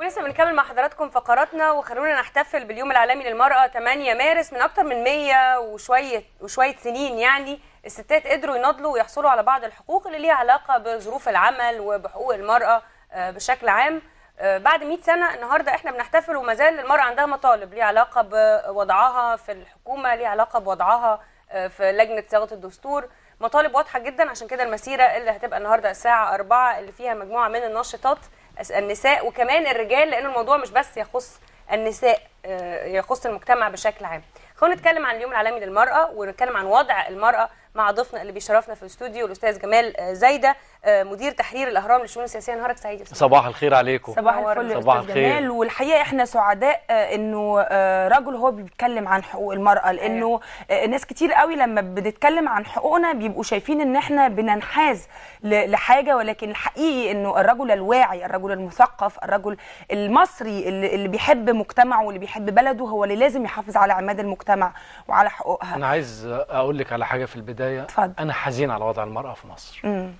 ولسه بنكمل مع حضراتكم فقراتنا وخلونا نحتفل باليوم العالمي للمرأة 8 مارس من أكتر من 100 وشوية وشوية سنين يعني الستات قدروا يناضلوا ويحصلوا على بعض الحقوق اللي ليها علاقة بظروف العمل وبحقوق المرأة آه، بشكل عام آه، بعد 100 سنة النهاردة احنا بنحتفل وما زال المرأة عندها مطالب ليها علاقة بوضعها في الحكومة ليها علاقة بوضعها آه، في لجنة صياغة الدستور مطالب واضحة جدا عشان كده المسيرة اللي هتبقى النهاردة الساعة 4 اللي فيها مجموعة من النشطات النساء وكمان الرجال لان الموضوع مش بس يخص النساء آه، يخص المجتمع بشكل عام خلونا نتكلم عن اليوم العالمي للمراه ونتكلم عن وضع المراه مع ضيفنا اللي بيشرفنا في الاستوديو الاستاذ جمال آه، زايده آه، مدير تحرير الاهرام للشؤون السياسيه نهارك سعيد صباح الخير عليكم صباح الفل صباح الخير جمال والحقيقه احنا سعداء آه، انه رجل هو بيتكلم عن حقوق المراه أيوة. لانه ناس كتير قوي لما بنتكلم عن حقوقنا بيبقوا شايفين ان احنا بننحاز لحاجه ولكن الحقيقي انه الرجل الواعي الرجل المثقف الرجل المصري اللي بيحب مجتمعه واللي بيحب بلده هو اللي لازم يحافظ على عماد المجتمع وعلى حقوقها انا عايز اقول لك على حاجه في البدايه البدايه اتفضل. انا حزين على وضع المراه في مصر امم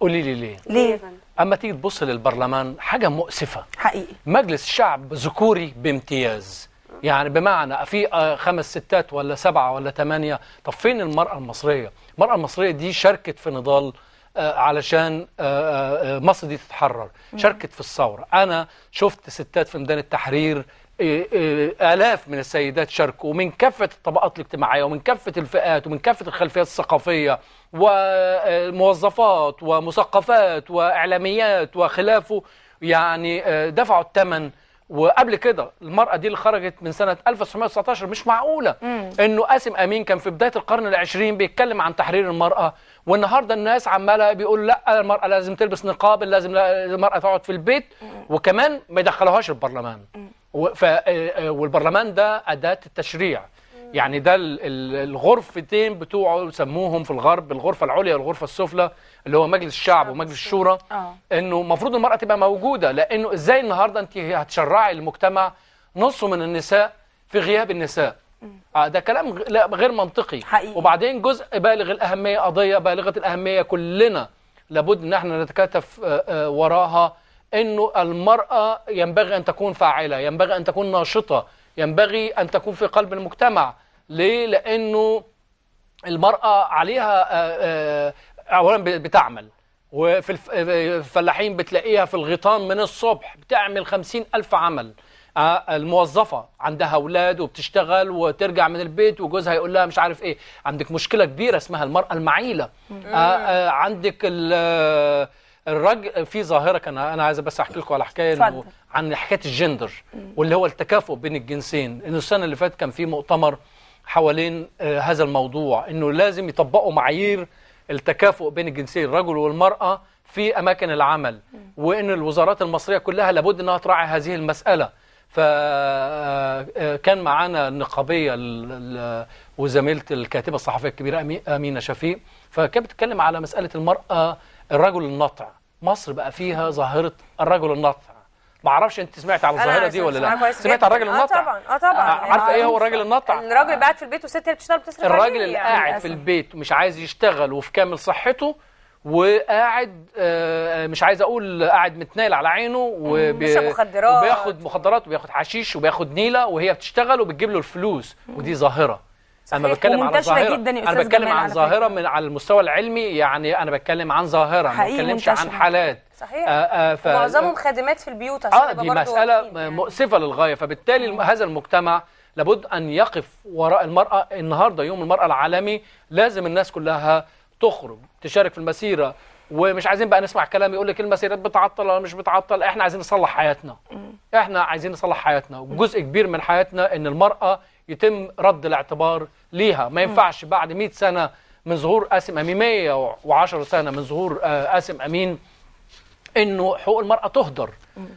قولي لي ليه ليه اما تيجي تبص للبرلمان حاجه مؤسفه حقيقي مجلس شعب ذكوري بامتياز يعني بمعنى في آه، خمس ستات ولا سبعه ولا ثمانيه طب فين المراه المصريه المراه المصريه دي شاركت في نضال آه، علشان آه، مصر دي تتحرر شاركت في الثورة أنا شفت ستات في ميدان التحرير إيه، إيه، آلاف من السيدات شاركوا من كافة الطبقات الاجتماعية ومن كافة الفئات ومن كافة الخلفيات الثقافية وموظفات ومثقفات وإعلاميات وخلافه يعني إيه، دفعوا الثمن وقبل كده المرأة دي اللي خرجت من سنة 1919 مش معقولة مم. انه قاسم امين كان في بداية القرن العشرين بيتكلم عن تحرير المرأة والنهاردة الناس عمالة بيقول لا المرأة لازم تلبس نقاب لازم المرأة تقعد في البيت مم. وكمان ما يدخلوهاش البرلمان مم. آه، آه، والبرلمان ده أداة التشريع يعني ده الغرفتين بتوعه سموهم في الغرب الغرفة العليا والغرفة السفلى اللي هو مجلس الشعب ومجلس الشورى آه. انه المفروض المرأة تبقى موجودة لانه ازاي النهاردة انت هتشرعي المجتمع نصه من النساء في غياب النساء ده كلام غير منطقي حقيقي. وبعدين جزء بالغ الأهمية قضية بالغة الأهمية كلنا لابد ان احنا نتكاتف وراها أنه المرأة ينبغي أن تكون فاعلة ينبغي أن تكون ناشطة ينبغي أن تكون في قلب المجتمع ليه؟ لأنه المرأة عليها آه، آه، أولا بتعمل وفي آه، الفلاحين بتلاقيها في الغيطان من الصبح بتعمل خمسين ألف عمل الموظفة عندها أولاد وبتشتغل وترجع من البيت وجوزها يقول لها مش عارف إيه عندك مشكلة كبيرة اسمها المرأة المعيلة عندك الرجل في ظاهره كان انا عايز بس احكي لكم على حكايه انه عن حكايه الجندر واللي هو التكافؤ بين الجنسين انه السنه اللي فاتت كان في مؤتمر حوالين آه، هذا الموضوع انه لازم يطبقوا معايير التكافؤ بين الجنسين الرجل والمراه في اماكن العمل وان الوزارات المصريه كلها لابد انها تراعي هذه المساله فكان آه، آه، معانا النقابيه وزميله الكاتبه الصحفيه الكبيره امينه شفيق فكانت بتتكلم على مساله المراه الرجل النطع مصر بقى فيها ظاهره الرجل النطع ما اعرفش انت سمعت عن الظاهره دي ولا لا سمعت عن الراجل النطع اه طبعا اه طبعا عارفه ايه هو الراجل النطع الراجل اللي قاعد في البيت والست اللي بتشتغل بتصرف الراجل اللي يعني قاعد في البيت ومش عايز يشتغل وفي كامل صحته وقاعد آه مش عايز اقول قاعد متنايل على عينه وبيشرب مخدرات وبياخد مخدرات وبياخد حشيش وبياخد نيله وهي بتشتغل وبتجيب له الفلوس ودي ظاهره انا بتكلم على ظاهره جداً انا بتكلم عن ظاهره من على المستوى العلمي يعني انا بتكلم عن ظاهره ما بتكلمش عن حالات صحيح آه آه ف... معظمهم خادمات في البيوت عشان اه دي مساله يعني. مؤسفه للغايه فبالتالي هذا المجتمع لابد ان يقف وراء المراه النهارده يوم المراه العالمي لازم الناس كلها تخرج تشارك في المسيره ومش عايزين بقى نسمع كلام يقول لك المسيرات بتعطل ولا مش بتعطل احنا عايزين نصلح حياتنا احنا عايزين نصلح حياتنا وجزء كبير من حياتنا ان المراه يتم رد الاعتبار ليها ما ينفعش بعد 100 سنة من ظهور قاسم أمين 110 سنة من ظهور آه، قاسم أمين انه حقوق المراه تهدر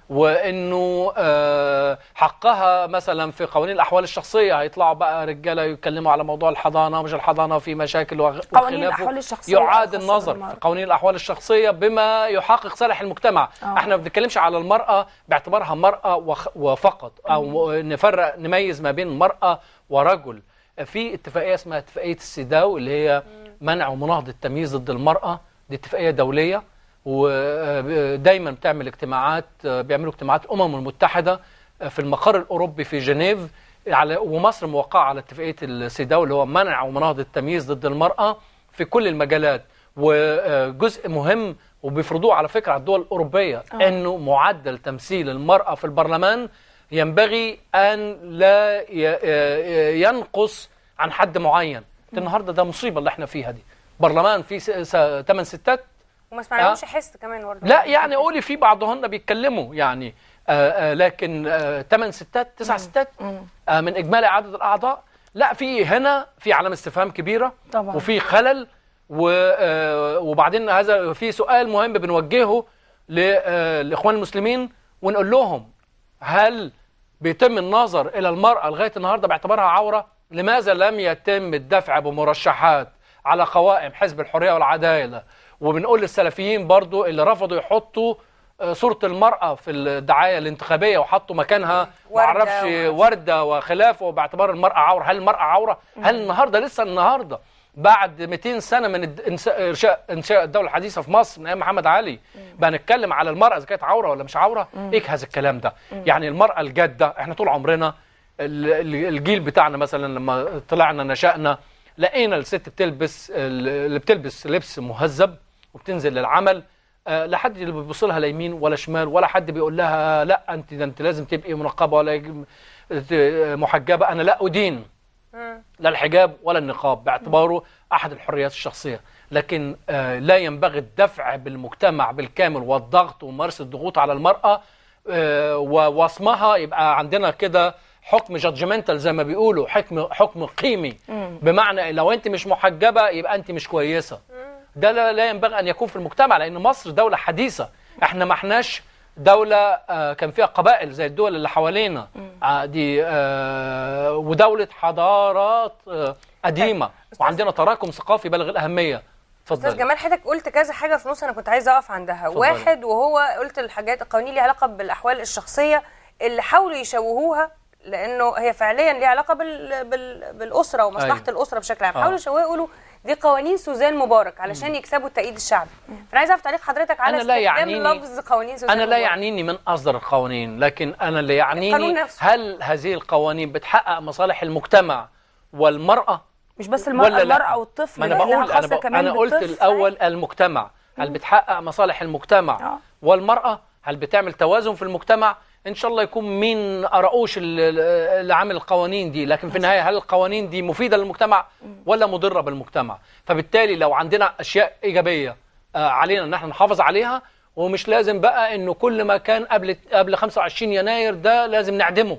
وانه آه، حقها مثلا في قوانين الاحوال الشخصيه هيطلعوا بقى رجاله يتكلموا على موضوع الحضانه ومش الحضانه في مشاكل وخلافه قوانين الاحوال الشخصيه يعاد النظر في قوانين الاحوال الشخصيه بما يحقق صالح المجتمع أوه. احنا ما بنتكلمش على المراه باعتبارها مراه وفقط او نفرق نميز ما بين مراه ورجل في اتفاقيه اسمها اتفاقيه السيداو اللي هي منع ومناهضه التمييز ضد المراه دي اتفاقيه دوليه ودايما بتعمل اجتماعات بيعملوا اجتماعات الامم المتحده في المقر الاوروبي في جنيف على ومصر موقعه على اتفاقيه السيداو اللي هو منع ومناهضه التمييز ضد المراه في كل المجالات وجزء مهم وبيفرضوه على فكره على الدول الاوروبيه أوه. انه معدل تمثيل المراه في البرلمان ينبغي ان لا آه، ينقص عن حد معين النهارده ده مصيبه اللي احنا فيها دي برلمان فيه ثمان ستات وما سمعناهمش آه. حس كمان برضه لا يعني قولي في بعضهن بيتكلموا يعني آآ آه، آآ آه، لكن ثمان ستات تسع ستات من اجمالي عدد الاعضاء لا في هنا في علامه استفهام كبيره طبعا وفي خلل وبعدين هذا في سؤال مهم بنوجهه للاخوان المسلمين ونقول لهم هل بيتم النظر الى المراه لغايه النهارده باعتبارها عوره لماذا لم يتم الدفع بمرشحات على قوائم حزب الحريه والعداله وبنقول للسلفيين برضو اللي رفضوا يحطوا آه، صورة المرأة في الدعاية الانتخابية وحطوا مكانها وردة معرفش وردة وخلافه باعتبار المرأة عورة هل المرأة عورة؟ هل النهاردة لسه النهاردة بعد 200 سنة من إنشاء الدولة الحديثة في مصر من أيام محمد علي بقى نتكلم على المرأة إذا كانت عورة ولا مش عورة اجهز الكلام ده يعني المرأة الجادة احنا طول عمرنا الجيل بتاعنا مثلا لما طلعنا نشأنا لقينا الست بتلبس اللي بتلبس لبس مهذب وبتنزل للعمل آه، لا حد بيبص لها لا يمين ولا شمال ولا حد بيقول لها لا انت ده انت لازم تبقي منقبه ولا محجبه انا لا ادين لا الحجاب ولا النقاب باعتباره احد الحريات الشخصيه لكن آه، لا ينبغي الدفع بالمجتمع بالكامل والضغط وممارسه الضغوط على المراه آه، ووصمها يبقى عندنا كده حكم جادجمنتال زي ما بيقولوا حكم حكم قيمي بمعنى لو انت مش محجبه يبقى انت مش كويسه ده لا ينبغي أن يكون في المجتمع لأن مصر دولة حديثة احنا ما احناش دولة آه، كان فيها قبائل زي الدول اللي حوالينا آه، دي آه، ودولة حضارات قديمة وعندنا تراكم ثقافي بلغ الأهمية اتفضل استاذ جمال حضرتك قلت كذا حاجه في نص انا كنت عايزه اقف عندها فضل. واحد وهو قلت الحاجات القوانين ليها علاقه بالاحوال الشخصيه اللي حاولوا يشوهوها لانه هي فعليا ليها علاقه بال... بال... بالاسره ومصلحه أيوه. الاسره بشكل عام آه. حاولوا يشوهوها يقولوا دي قوانين سوزان مبارك علشان يكسبوا التأييد الشعبي فانا عايز اعرف تعليق حضرتك على استخدام لفظ قوانين سوزان انا لا مبارك. يعنيني من اصدر القوانين لكن انا اللي يعنيني هل هذه القوانين بتحقق مصالح المجتمع والمرأة مش بس المرأة المرأة والطفل ما انا بقول انا, بقول أنا قلت الاول أيوة. المجتمع هل بتحقق مصالح المجتمع آه. والمرأة هل بتعمل توازن في المجتمع ان شاء الله يكون مين اراوش اللي عامل القوانين دي لكن في النهايه هل القوانين دي مفيده للمجتمع ولا مضره بالمجتمع فبالتالي لو عندنا اشياء ايجابيه آه، علينا ان احنا نحافظ عليها ومش لازم بقى انه كل ما كان قبل قبل 25 يناير ده لازم نعدمه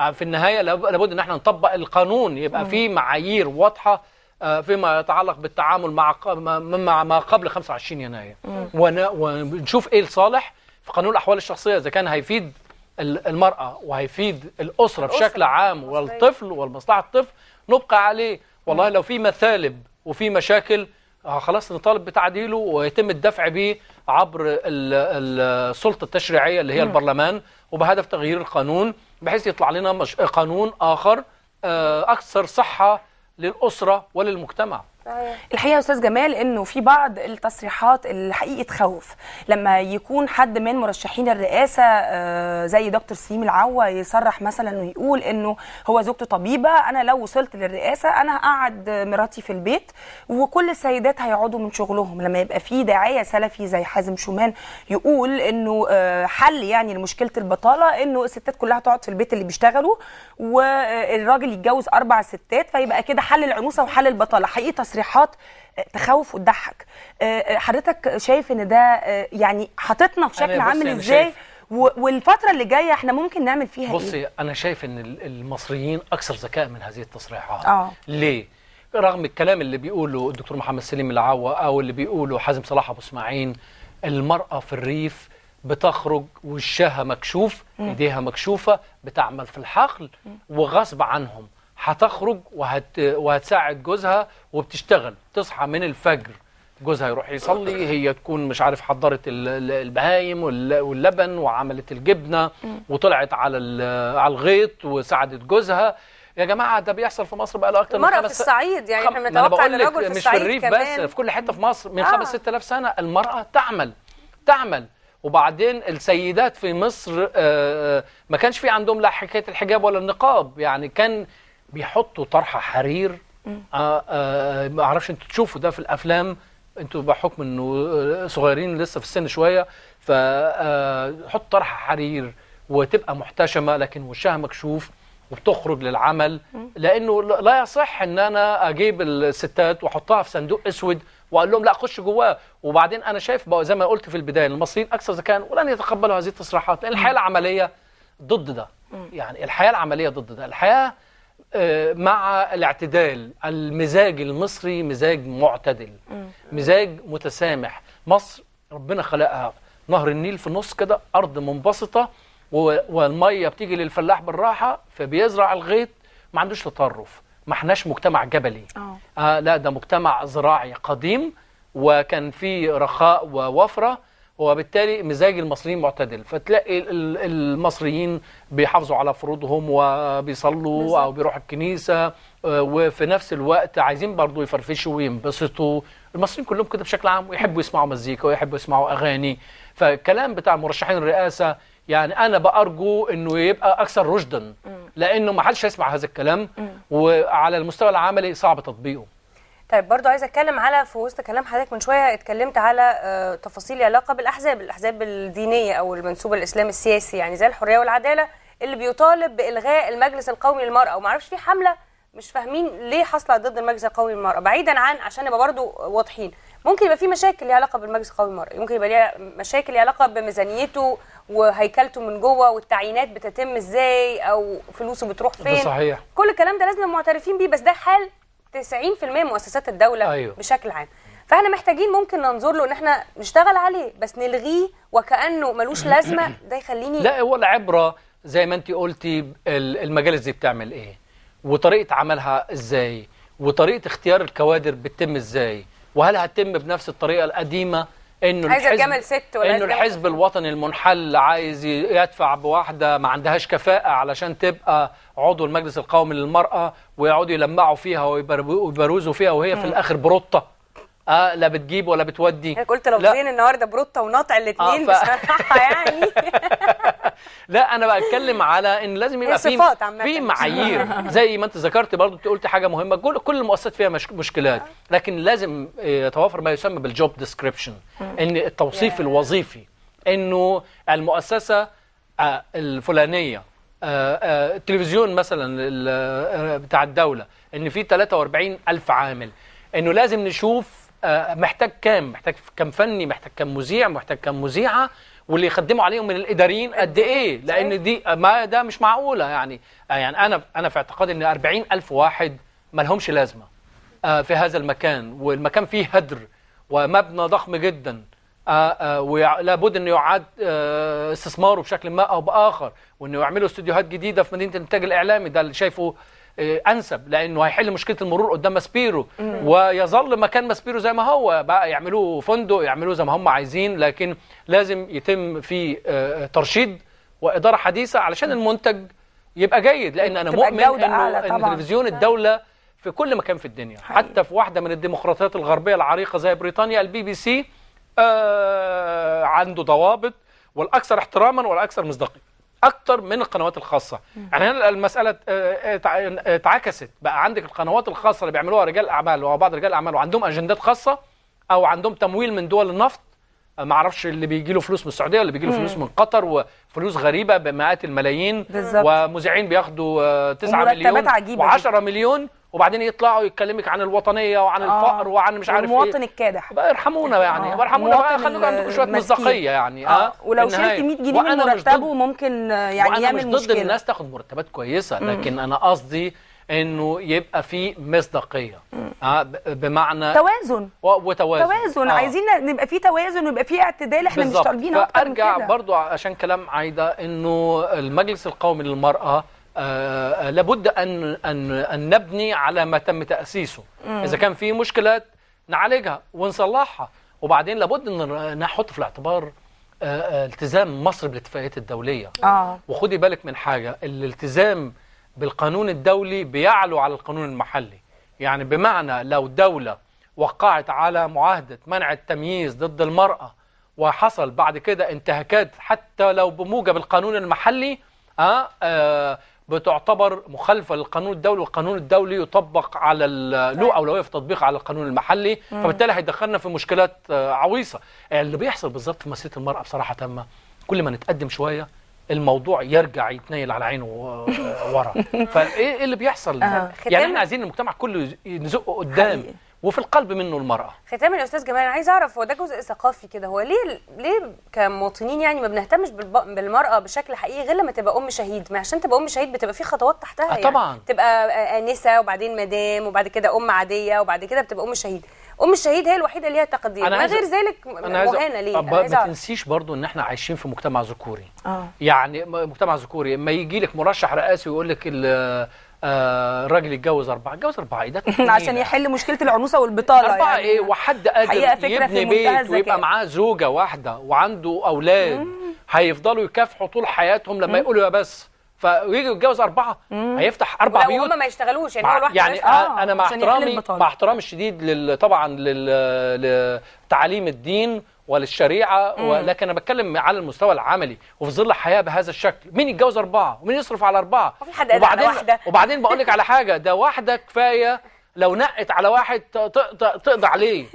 آه، في النهايه لابد ان احنا نطبق القانون يبقى في معايير واضحه آه، فيما يتعلق بالتعامل مع ما قبل 25 يناير ونشوف ايه الصالح في قانون الاحوال الشخصيه اذا كان هيفيد المراه وهيفيد الاسره بشكل عام والطفل والمصلحه الطفل نبقى عليه والله نعم. لو في مثالب وفي مشاكل آه، خلاص نطالب بتعديله ويتم الدفع به عبر السلطه التشريعيه اللي هي البرلمان وبهدف تغيير القانون بحيث يطلع لنا قانون اخر آه، اكثر صحه للاسره وللمجتمع صحيح. الحقيقه يا استاذ جمال انه في بعض التصريحات الحقيقه تخوف لما يكون حد من مرشحين الرئاسه آه، زي دكتور سليم العوا يصرح مثلا ويقول انه هو زوجته طبيبه انا لو وصلت للرئاسه انا هقعد مراتي في البيت وكل السيدات هيقعدوا من شغلهم لما يبقى في داعيه سلفي زي حازم شومان يقول انه آه، حل يعني لمشكله البطاله انه الستات كلها تقعد في البيت اللي بيشتغلوا والراجل يتجوز اربع ستات فيبقى كده حل العنوسه وحل البطاله حقيقه تصريح تصريحات آه، تخوف وتضحك آه، آه، حضرتك شايف ان ده يعني حاططنا في شكل عامل ازاي والفتره اللي جايه احنا ممكن نعمل فيها بصي ايه بصي انا شايف ان المصريين اكثر ذكاء من هذه التصريحات آه. ليه رغم الكلام اللي بيقوله الدكتور محمد سليم العوا او اللي بيقوله حازم صلاح ابو اسماعيل المراه في الريف بتخرج وشها مكشوف ايديها مكشوفه بتعمل في الحقل وغصب عنهم هتخرج وهت... وهتساعد جوزها وبتشتغل تصحى من الفجر جوزها يروح يصلي هي تكون مش عارف حضرت البهايم واللبن وعملت الجبنه وطلعت على على الغيط وساعدت جوزها يا جماعه ده بيحصل في مصر بقى له اكتر من خمس يعني في الصعيد يعني احنا بنتوقع ان الرجل في مش الصعيد في الريف كمان. بس في كل حته في مصر من آه. خمس ست آلاف سنه المراه تعمل تعمل وبعدين السيدات في مصر آه، آه، ما كانش في عندهم لا حكايه الحجاب ولا النقاب يعني كان بيحطوا طرحه حرير آه، آه، ما اعرفش انتوا تشوفوا ده في الافلام انتوا بحكم انه آه، صغيرين لسه في السن شويه فحط طرحه حرير وتبقى محتشمه لكن وشها مكشوف وبتخرج للعمل لانه لا يصح ان انا اجيب الستات واحطها في صندوق اسود واقول لهم لا خش جواه وبعدين انا شايف بقى زي ما قلت في البدايه المصريين اكثر ذكاء ولن يتقبلوا هذه التصريحات لان الحياه العمليه ضد ده يعني الحياه العمليه ضد ده الحياه آه، مع الاعتدال المزاج المصري مزاج معتدل مزاج متسامح مصر ربنا خلقها نهر النيل في النص كده أرض منبسطة والمية بتيجي للفلاح بالراحة فبيزرع الغيط ما عندوش تطرف ما احناش مجتمع جبلي آه, آه، لا ده مجتمع زراعي قديم وكان فيه رخاء ووفرة وبالتالي مزاج المصريين معتدل فتلاقي المصريين بيحافظوا على فروضهم وبيصلوا او بيروحوا الكنيسه آه، وفي نفس الوقت عايزين برضه يفرفشوا وينبسطوا المصريين كلهم كده بشكل عام ويحبوا يسمعوا مزيكا ويحبوا يسمعوا اغاني فالكلام بتاع مرشحين الرئاسه يعني انا بارجو انه يبقى اكثر رشدا لانه ما حدش هيسمع هذا الكلام وعلى المستوى العملي صعب تطبيقه طيب برضو عايزه اتكلم على في وسط كلام حضرتك من شويه اتكلمت على آه، تفاصيل علاقه بالاحزاب الاحزاب الدينيه او المنسوب للاسلام السياسي يعني زي الحريه والعداله اللي بيطالب بالغاء المجلس القومي للمراه وما اعرفش في حمله مش فاهمين ليه حاصله ضد المجلس القومي للمراه بعيدا عن عشان نبقى برضو واضحين ممكن يبقى في مشاكل ليها علاقه بالمجلس القومي للمراه ممكن يبقى ليها مشاكل ليها علاقه بميزانيته وهيكلته من جوه والتعيينات بتتم ازاي او فلوسه بتروح فين ده صحيح كل الكلام ده لازم معترفين بيه بس ده حال 90% مؤسسات الدوله أيوه. بشكل عام فاحنا محتاجين ممكن ننظر له ان احنا نشتغل عليه بس نلغيه وكانه ملوش لازمه ده يخليني لا هو العبره زي ما انت قلتي المجالس دي بتعمل ايه وطريقه عملها ازاي وطريقه اختيار الكوادر بتتم ازاي وهل هتتم بنفس الطريقه القديمه انه عايز الجمل ست ولا انه الحزب الوطني المنحل عايز يدفع بواحده ما عندهاش كفاءه علشان تبقى عضو المجلس القومي للمراه ويقعدوا يلمعوا فيها ويبروزوا فيها وهي في الاخر بروطه اه لا بتجيب ولا بتودي انا قلت زين النهارده بروطه ونطع الاثنين آه بصراحه يعني لا انا بتكلم على ان لازم يبقى في في معايير زي ما انت ذكرت برضو انت قلت حاجه مهمه كل كل المؤسسات فيها مش... مشكلات لكن لازم آه، يتوافر ما يسمى بالجوب ديسكريبشن ان التوصيف الوظيفي انه المؤسسه آه، الفلانيه آه، التلفزيون مثلا بتاع الدوله ان في 43 الف عامل انه لازم نشوف آه، محتاج كام محتاج كام فني محتاج كام مذيع محتاج كام مذيعه واللي يخدموا عليهم من الاداريين قد ايه لان دي آه، ما ده مش معقوله يعني آه، يعني انا انا في اعتقادي ان 40000 واحد ما لهمش لازمه في هذا المكان والمكان فيه هدر ومبنى ضخم جدا ولابد انه يعاد استثماره بشكل ما او باخر وانه يعملوا استوديوهات جديده في مدينه الانتاج الاعلامي ده اللي شايفه آه، انسب لانه هيحل مشكله المرور قدام ماسبيرو ويظل مكان ماسبيرو زي ما هو بقى يعملوه فندق يعملوه زي ما هم عايزين لكن لازم يتم في آه، آه، ترشيد واداره حديثه علشان المنتج يبقى جيد لان انا مؤمن ان تلفزيون الدوله في كل مكان في الدنيا حقيقي. حتى في واحده من الديمقراطيات الغربيه العريقه زي بريطانيا البي بي سي آه عنده ضوابط والاكثر احتراما والاكثر مصداقيه اكتر من القنوات الخاصه يعني هنا المساله اتعكست آه، آه، بقى عندك القنوات الخاصه اللي بيعملوها رجال اعمال وبعض رجال اعمال وعندهم اجندات خاصه او عندهم تمويل من دول النفط آه، ما اعرفش اللي بيجي له فلوس من السعوديه واللي بيجي له فلوس من قطر وفلوس غريبه بمئات الملايين بالزبط. ومذيعين بياخدوا 9 مليون و10 مليون وبعدين يطلعوا يتكلمك عن الوطنيه وعن آه. الفقر وعن مش عارف ايه المواطن الكادح بقى ارحمونا آه. يعني آه. ارحمونا بقى خلوا عندكم شويه مصداقيه يعني اه, آه. ولو شلت 100 جنيه من مرتبه ممكن آه، يعني مشكله يعمل مش ضد مشكلة. الناس تاخد مرتبات كويسه لكن انا قصدي انه يبقى في مصداقيه آه بمعنى توازن وتوازن توازن آه. عايزين نبقى في توازن ويبقى في اعتدال احنا مش طالبين اكتر من كده ارجع برضو عشان كلام عايده انه المجلس القومي للمراه آه، آه، لابد أن, أن, أن نبني على ما تم تأسيسه مم. إذا كان في مشكلة نعالجها ونصلحها وبعدين لابد أن نحط في الاعتبار آه، التزام مصر بالاتفاقيات الدولية آه. وخدي بالك من حاجة الالتزام بالقانون الدولي بيعلو على القانون المحلي يعني بمعنى لو دولة وقعت على معاهدة منع التمييز ضد المرأة وحصل بعد كده انتهاكات حتى لو بموجب القانون المحلي آه آه بتعتبر مخالفه للقانون الدولي والقانون الدولي يطبق على له اولويه في تطبيق على القانون المحلي مم. فبالتالي هيدخلنا في مشكلات آه، عويصه يعني اللي بيحصل بالظبط في مسيره المراه بصراحه تامه كل ما نتقدم شويه الموضوع يرجع يتنيل على عينه آه، ورا فايه إيه اللي بيحصل آه، يعني احنا عايزين المجتمع كله نزقه قدام حقيقي. وفي القلب منه المرأة ختاما يا استاذ جمال انا عايز اعرف هو ده جزء ثقافي كده هو ليه ليه كمواطنين يعني ما بنهتمش بالمرأة بشكل حقيقي غير لما تبقى ام شهيد ما عشان تبقى ام شهيد بتبقى في خطوات تحتها آه، يعني طبعا تبقى انسة وبعدين مدام وبعد كده ام عادية وبعد كده بتبقى ام شهيد ام الشهيد هي الوحيده اللي ليها تقدير ما غير ذلك مهانه ليه ما تنسيش برضو ان احنا عايشين في مجتمع ذكوري اه يعني مجتمع ذكوري اما يجي لك مرشح رئاسي ويقول لك آه الراجل يتجوز اربعه يتجوز اربعه ايه ده عشان يحل مشكله العنوسه والبطاله اربعه يعني ايه وحد قادر يبني بيت ويبقى معاه زوجه واحده وعنده اولاد هيفضلوا يكافحوا طول حياتهم لما يقولوا يا بس فيجي يتجوز اربعه مم. هيفتح اربع بيوت هم ما يشتغلوش يعني هو لوحده يعني آه انا مع احترامي مع احترامي الشديد طبعا لتعاليم الدين وللشريعه ولكن انا بتكلم على المستوى العملي وفي ظل حياه بهذا الشكل مين يتجوز اربعه ومين يصرف على اربعه حد وبعدين واحدة. وبعدين بقول لك على حاجه ده واحده كفايه لو نقت على واحد تقضى عليه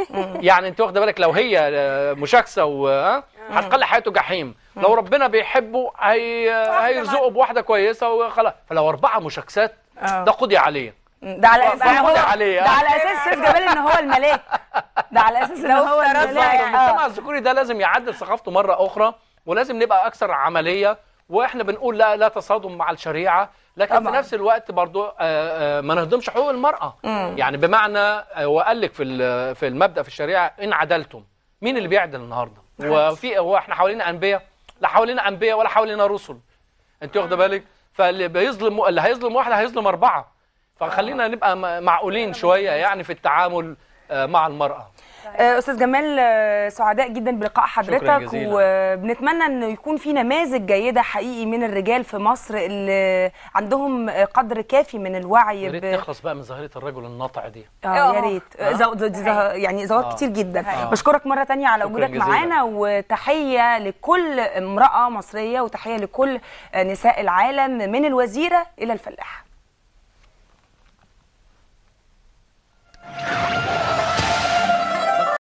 يعني انت واخده بالك لو هي آه، مشاكسه آه، هتقل حياته جحيم لو ربنا بيحبه هي آه، هيرزقه بواحده كويسه وخلاص فلو اربعه مشاكسات ده قضي عليه ده على اساس هو ده آه. على اساس سيف جمال ان هو الملاك ده على اساس ان هو الملاك يعني آه. المجتمع الذكوري ده لازم يعدل ثقافته مره اخرى ولازم نبقى اكثر عمليه واحنا بنقول لا لا تصادم مع الشريعه لكن طبعا. في نفس الوقت برضو آه، ما نهضمش حقوق المراه مم. يعني بمعنى وقال لك في في المبدا في الشريعه ان عدلتم مين اللي بيعدل النهارده وفي هو احنا حوالينا انبياء لا حوالينا انبياء ولا حوالينا رسل انت واخده بالك فاللي بيظلم اللي هيظلم واحد هيظلم اربعه فخلينا نبقى معقولين شويه يعني في التعامل آه، مع المراه آه، استاذ جمال آه، سعداء جدا بلقاء حضرتك وبنتمنى ان يكون في نماذج جيده حقيقي من الرجال في مصر اللي عندهم قدر كافي من الوعي يا ريت ب... بقى من ظاهره الرجل الناطع دي اه يا ريت زو... يعني ظواهر آه. كتير جدا آه. بشكرك مره تانية على وجودك معانا وتحيه لكل امراه مصريه وتحيه لكل نساء العالم من الوزيره الى الفلاحه やった